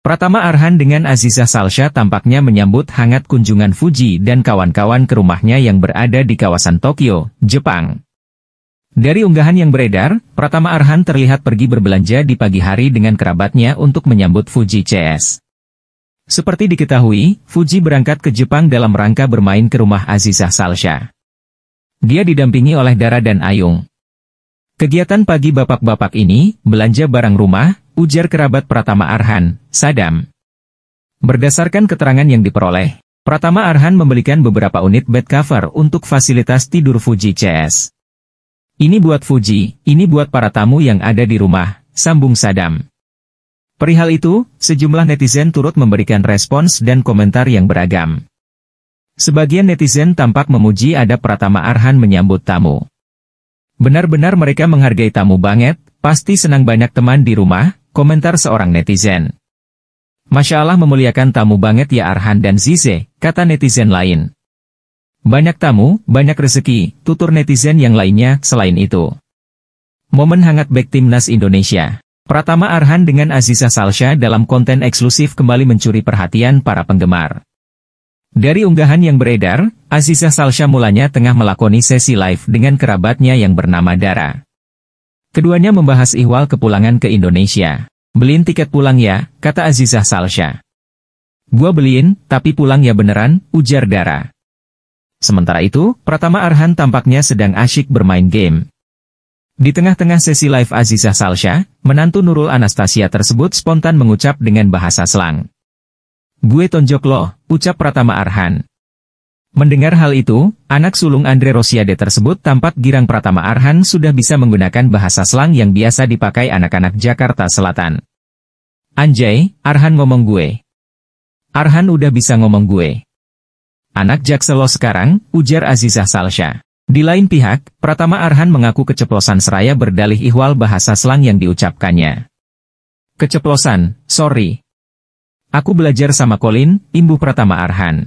Pratama Arhan dengan Aziza Salsha tampaknya menyambut hangat kunjungan Fuji dan kawan-kawan ke rumahnya yang berada di kawasan Tokyo, Jepang. Dari unggahan yang beredar, Pratama Arhan terlihat pergi berbelanja di pagi hari dengan kerabatnya untuk menyambut Fuji CS. Seperti diketahui, Fuji berangkat ke Jepang dalam rangka bermain ke rumah Aziza Salsha. Dia didampingi oleh Dara dan Ayung. Kegiatan pagi bapak-bapak ini, belanja barang rumah, ujar kerabat Pratama Arhan, Sadam. Berdasarkan keterangan yang diperoleh, Pratama Arhan membelikan beberapa unit bed cover untuk fasilitas tidur Fuji CS. Ini buat Fuji, ini buat para tamu yang ada di rumah, sambung Sadam. Perihal itu, sejumlah netizen turut memberikan respons dan komentar yang beragam. Sebagian netizen tampak memuji ada Pratama Arhan menyambut tamu. Benar-benar mereka menghargai tamu banget, pasti senang banyak teman di rumah, komentar seorang netizen. Masya Allah memuliakan tamu banget ya Arhan dan Zize, kata netizen lain. Banyak tamu, banyak rezeki, tutur netizen yang lainnya selain itu. Momen hangat back timnas Indonesia. Pratama Arhan dengan Aziza Salsha dalam konten eksklusif kembali mencuri perhatian para penggemar. Dari unggahan yang beredar, Aziza Salsha mulanya tengah melakoni sesi live dengan kerabatnya yang bernama Dara. Keduanya membahas ihwal kepulangan ke Indonesia. Beliin tiket pulang ya, kata Azizah Salsha. Gua beliin, tapi pulang ya beneran, ujar Dara. Sementara itu, Pratama Arhan tampaknya sedang asyik bermain game. Di tengah-tengah sesi live Azizah Salsha, menantu Nurul Anastasia tersebut spontan mengucap dengan bahasa selang. Gue tonjok loh, ucap Pratama Arhan. Mendengar hal itu, anak sulung Andre Rosiade tersebut tampak girang Pratama Arhan sudah bisa menggunakan bahasa slang yang biasa dipakai anak-anak Jakarta Selatan. Anjay, Arhan ngomong gue. Arhan udah bisa ngomong gue. Anak Jakselo sekarang, ujar Azizah Salsha. Di lain pihak, Pratama Arhan mengaku keceplosan seraya berdalih ihwal bahasa slang yang diucapkannya. Keceplosan, sorry. Aku belajar sama Colin, imbu Pratama Arhan.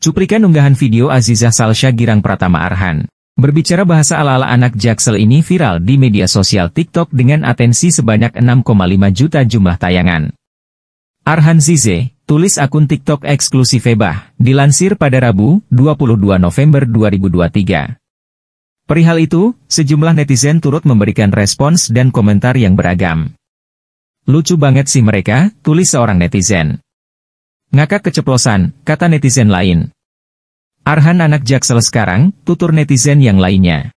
Cuplikan unggahan video Azizah Salsha Girang Pratama Arhan. Berbicara bahasa ala-ala anak Jaksel ini viral di media sosial TikTok dengan atensi sebanyak 6,5 juta jumlah tayangan. Arhan Zize, tulis akun TikTok eksklusif Ebah, dilansir pada Rabu, 22 November 2023. Perihal itu, sejumlah netizen turut memberikan respons dan komentar yang beragam. Lucu banget sih mereka, tulis seorang netizen. Ngakak keceplosan, kata netizen lain. Arhan anak jaksel sekarang, tutur netizen yang lainnya.